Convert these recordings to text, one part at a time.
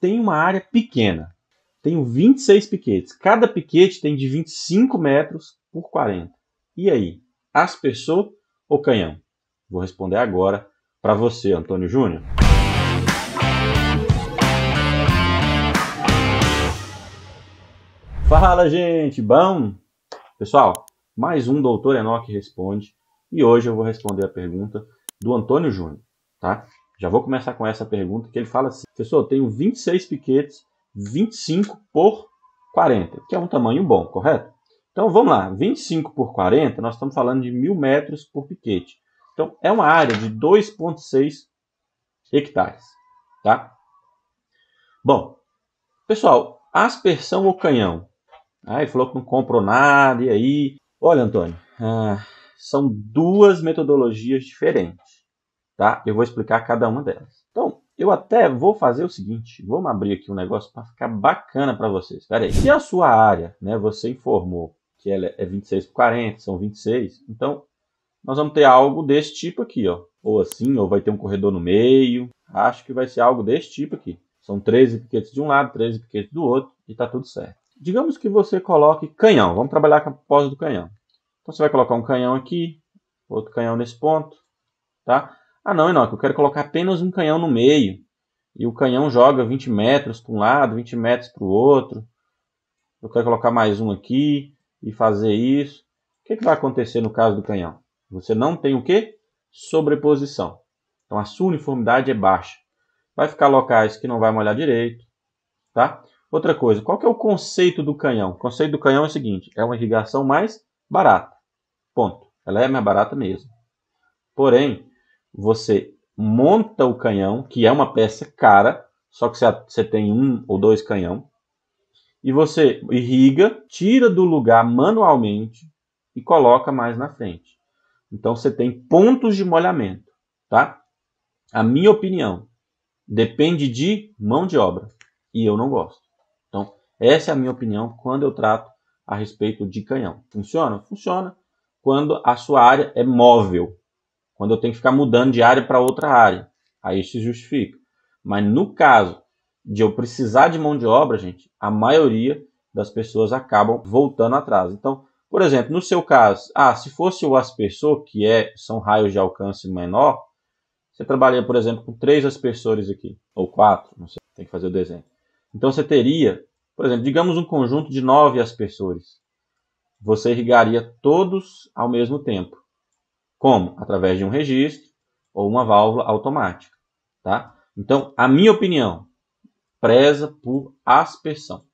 tem uma área pequena. Tenho 26 piquetes. Cada piquete tem de 25 metros por 40. E aí, aspersor ou canhão? Vou responder agora para você, Antônio Júnior. Fala, gente! Bom? Pessoal, mais um Doutor Enoque Responde. E hoje eu vou responder a pergunta do Antônio Júnior, tá? Já vou começar com essa pergunta, que ele fala assim: professor, eu tenho 26 piquetes, 25 por 40, que é um tamanho bom, correto? Então vamos lá, 25 por 40, nós estamos falando de mil metros por piquete. Então é uma área de 2,6 hectares, tá? Bom, pessoal, aspersão ou canhão? Ah, ele falou que não comprou nada, e aí? Olha, Antônio, ah, são duas metodologias diferentes tá? Eu vou explicar cada uma delas. Então, eu até vou fazer o seguinte, vamos abrir aqui um negócio para ficar bacana para vocês. Espera aí. Se a sua área, né, você informou que ela é 26 por 40, são 26, então nós vamos ter algo desse tipo aqui, ó. Ou assim, ou vai ter um corredor no meio. Acho que vai ser algo desse tipo aqui. São 13 piquetes de um lado, 13 piquetes do outro e tá tudo certo. Digamos que você coloque canhão. Vamos trabalhar com a pose do canhão. Então você vai colocar um canhão aqui, outro canhão nesse ponto, tá? Ah, não, Enoque, eu quero colocar apenas um canhão no meio. E o canhão joga 20 metros para um lado, 20 metros para o outro. Eu quero colocar mais um aqui e fazer isso. O que, que vai acontecer no caso do canhão? Você não tem o quê? Sobreposição. Então a sua uniformidade é baixa. Vai ficar locais que não vai molhar direito, tá? Outra coisa, qual que é o conceito do canhão? O conceito do canhão é o seguinte, é uma irrigação mais barata. Ponto. Ela é mais barata mesmo. Porém, você monta o canhão, que é uma peça cara, só que você tem um ou dois canhão, e você irriga, tira do lugar manualmente e coloca mais na frente. Então você tem pontos de molhamento, tá? A minha opinião depende de mão de obra e eu não gosto. Então essa é a minha opinião quando eu trato a respeito de canhão. Funciona? Funciona quando a sua área é móvel, quando eu tenho que ficar mudando de área para outra área. Aí se justifica. Mas no caso de eu precisar de mão de obra, gente, a maioria das pessoas acabam voltando atrás. Então, por exemplo, no seu caso, ah, se fosse o aspersor, que é, são raios de alcance menor, você trabalha, por exemplo, com três aspersores aqui, ou quatro, não sei, tem que fazer o desenho. Então você teria, por exemplo, digamos um conjunto de nove aspersores. Você irrigaria todos ao mesmo tempo. Como? Através de um registro ou uma válvula automática, tá? Então, a minha opinião, preza por aspersão.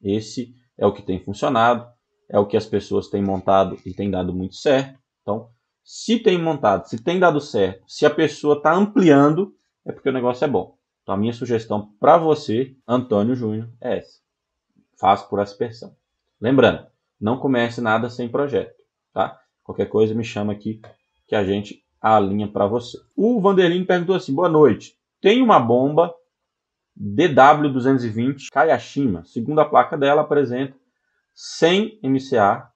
Esse é o que tem funcionado, é o que as pessoas têm montado e tem dado muito certo. Então, se tem montado, se tem dado certo, se a pessoa está ampliando, é porque o negócio é bom. Então, a minha sugestão para você, Antônio Júnior, é essa. Faz por aspersão. Lembrando, não comece nada sem projeto, tá? Qualquer coisa me chama aqui que a gente alinha para você. O Vanderlin perguntou assim: boa noite. Tem uma bomba DW220 Kayashima. Segundo a placa dela, apresenta 100 MCA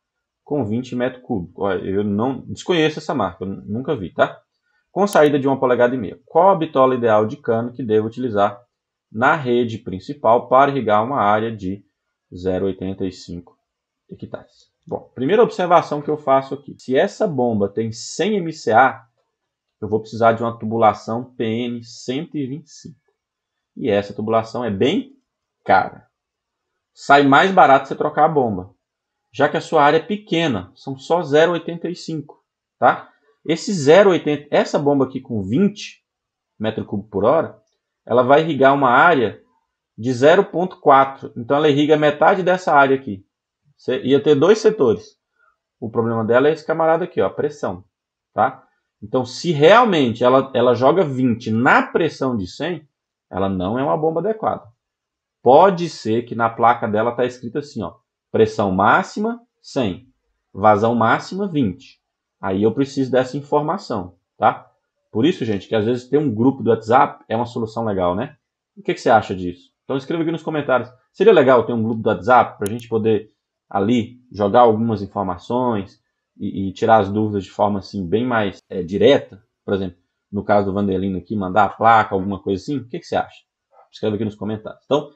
com 20 metros cúbicos. eu não desconheço essa marca, nunca vi, tá? Com saída de uma polegada e meia. Qual a bitola ideal de cano que devo utilizar na rede principal para irrigar uma área de 0,85 hectares? Bom, primeira observação que eu faço aqui. Se essa bomba tem 100 MCA, eu vou precisar de uma tubulação PN 125. E essa tubulação é bem cara. Sai mais barato você trocar a bomba, já que a sua área é pequena, são só 0,85, tá? Esse essa bomba aqui com 20 m3 por hora, ela vai irrigar uma área de 0,4. Então ela irriga metade dessa área aqui. Você ia ter dois setores. O problema dela é esse camarada aqui, ó, a pressão, tá? Então, se realmente ela, ela joga 20 na pressão de 100, ela não é uma bomba adequada. Pode ser que na placa dela está escrito assim, ó, pressão máxima 100, vazão máxima 20. Aí eu preciso dessa informação, tá? Por isso, gente, que às vezes ter um grupo do WhatsApp é uma solução legal, né? O que, que você acha disso? Então escreva aqui nos comentários. Seria legal ter um grupo do WhatsApp para a gente poder ali jogar algumas informações e, e tirar as dúvidas de forma assim bem mais é, direta, por exemplo, no caso do Vanderlino aqui, mandar a placa, alguma coisa assim, o que, que você acha? Escreve aqui nos comentários. Então,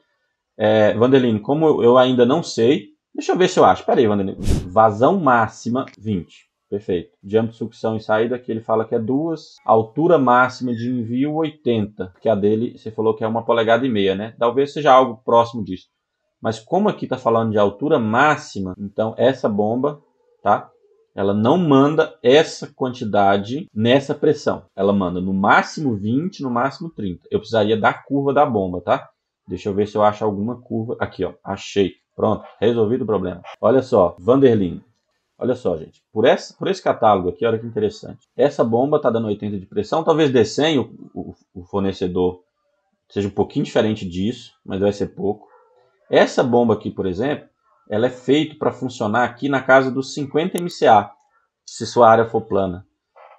é, Vanderlino, como eu, ainda não sei, deixa eu ver se eu acho. Peraí, Vanderlino. Vazão máxima 20. Perfeito. Diâmetro de sucção e saída que ele fala que é duas. Altura máxima de envio 80, que a dele você falou que é uma polegada e meia, né? Talvez seja algo próximo disso. Mas como aqui está falando de altura máxima, então essa bomba, tá? Ela não manda essa quantidade nessa pressão. Ela manda no máximo 20, no máximo 30. Eu precisaria da curva da bomba, tá? Deixa eu ver se eu acho alguma curva. Aqui, ó. Achei. Pronto, resolvido o problema. Olha só, Vanderlin. Olha só, gente. Por, essa, por esse catálogo aqui, olha que interessante. Essa bomba está dando 80 de pressão. Talvez de o, o, o fornecedor seja um pouquinho diferente disso, mas vai ser pouco. Essa bomba aqui, por exemplo, ela é feita para funcionar aqui na casa dos 50 MCA, se sua área for plana.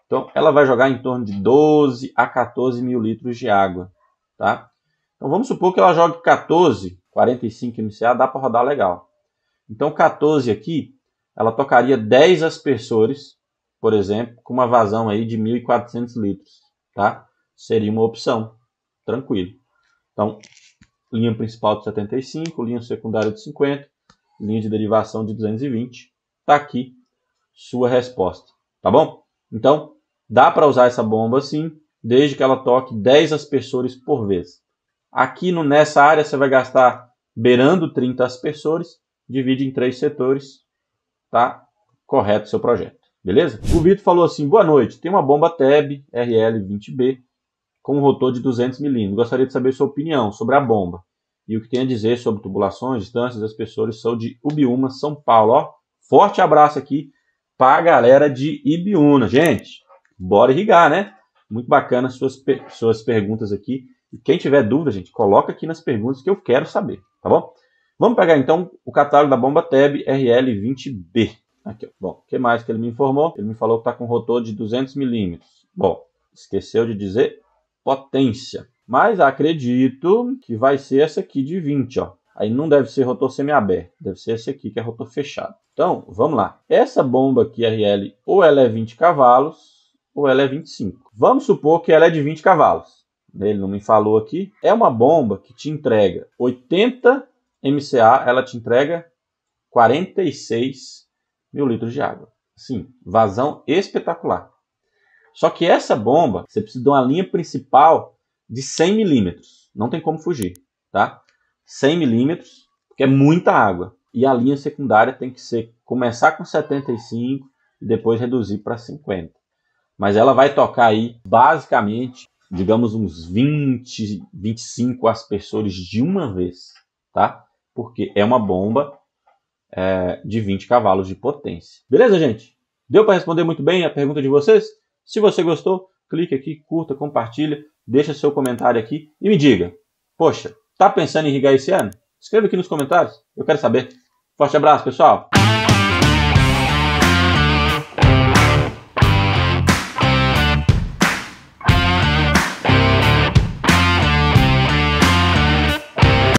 Então, ela vai jogar em torno de 12 a 14 mil litros de água, tá? Então, vamos supor que ela jogue 14, 45 MCA, dá para rodar legal. Então, 14 aqui, ela tocaria 10 aspersores, por exemplo, com uma vazão aí de 1.400 litros, tá? Seria uma opção, tranquilo. Então, linha principal de 75, linha secundária de 50, linha de derivação de 220. Está aqui sua resposta, tá bom? Então, dá para usar essa bomba assim, desde que ela toque 10 aspersores por vez. Aqui no, nessa área você vai gastar beirando 30 aspersores, divide em três setores, tá correto seu projeto, beleza? O Vitor falou assim, boa noite, tem uma bomba TEB RL20B com um rotor de 200 mm. Gostaria de saber sua opinião sobre a bomba e o que tem a dizer sobre tubulações, distâncias, As pessoas são de Ubiúna, São Paulo. Ó, forte abraço aqui para a galera de Ibiúna. Gente, bora irrigar, né? Muito bacana suas, suas perguntas aqui. E quem tiver dúvida, gente, coloca aqui nas perguntas que eu quero saber, tá bom? Vamos pegar então o catálogo da bomba TEB RL20B. Aqui, ó. Bom, o que mais que ele me informou? Ele me falou que está com rotor de 200 milímetros. Bom, esqueceu de dizer potência. Mas acredito que vai ser essa aqui de 20, ó. Aí não deve ser rotor semiaberto, deve ser essa aqui que é rotor fechado. Então, vamos lá. Essa bomba aqui, RL, ou ela é 20 cavalos, ou ela é 25. Vamos supor que ela é de 20 cavalos. Ele não me falou aqui. É uma bomba que te entrega 80 MCA, ela te entrega 46 mil litros de água. Sim, vazão espetacular. Só que essa bomba, você precisa de uma linha principal de 100 milímetros. Não tem como fugir, tá? 100 milímetros, porque é muita água. E a linha secundária tem que ser começar com 75 e depois reduzir para 50. Mas ela vai tocar aí basicamente, digamos uns 20, 25 aspersores de uma vez, tá? Porque é uma bomba é, de 20 cavalos de potência. Beleza, gente? Deu para responder muito bem a pergunta de vocês? Se você gostou, clique aqui, curta, compartilha, deixa seu comentário aqui e me diga. Poxa, tá pensando em irrigar esse ano? Escreva aqui nos comentários, eu quero saber. Forte abraço, pessoal!